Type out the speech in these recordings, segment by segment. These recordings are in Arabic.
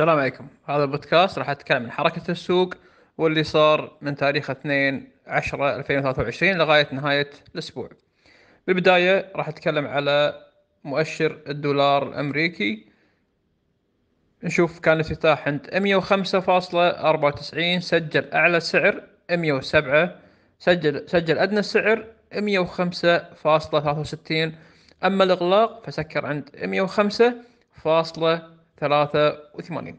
السلام عليكم هذا البودكاست راح اتكلم عن حركه السوق واللي صار من تاريخ 2 10 2023 لغايه نهايه الاسبوع بالبدايه راح اتكلم على مؤشر الدولار الامريكي نشوف كان الافتتاح عند 105.94 سجل اعلى سعر 107 سجل سجل ادنى سعر 105.63 اما الاغلاق فسكر عند 105.63 83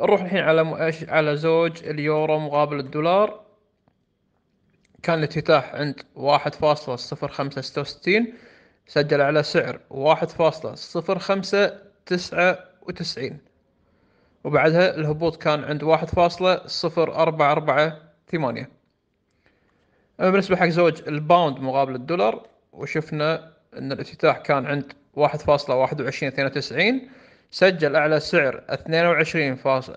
نروح الحين على مؤش... على زوج اليورو مقابل الدولار كان الافتتاح عند 1.0566 سجل على سعر 1.0599 وبعدها الهبوط كان عند واحد فاصلة صفر أربعة أربعة ثمانية أما بالنسبة حق زوج الباوند مقابل الدولار وشفنا أن الافتتاح كان عند واحد فاصلة واحد وعشرين اثنين وتسعين سجل اعلى سعر 22 فاص... 1.2261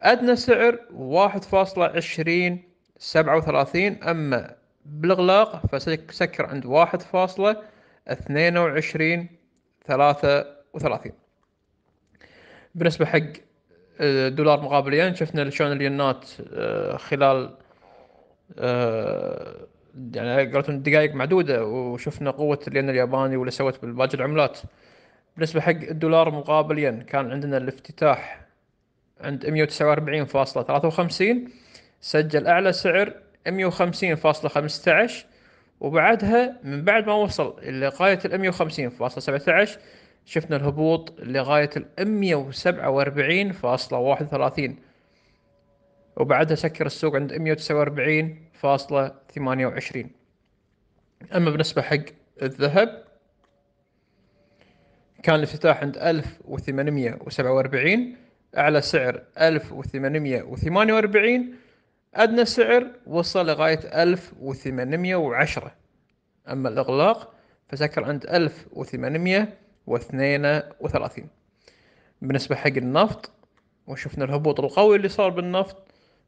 ادنى سعر 1.2037 اما بالاغلاق فسكر عند 1.2233 بالنسبه حق الدولار آه، مقابل ين شفنا شلون الينات آه، خلال آه، يعني قالتهم دقائق معدوده وشفنا قوه الين الياباني واللي سوت بالباقي العملات بالنسبه حق الدولار مقابل ين كان عندنا الافتتاح عند 149.53 سجل اعلى سعر 150.15 وبعدها من بعد ما وصل لغايه ال 150.17 شفنا الهبوط لغايه ال 147.31 وبعدها سكر السوق عند 149.28 أما بالنسبة حق الذهب كان الافتتاح عند 1847 أعلى سعر 1848 أدنى سعر وصل لغاية 1810 أما الإغلاق فسكر عند 1832 بالنسبة حق النفط وشفنا الهبوط القوي اللي صار بالنفط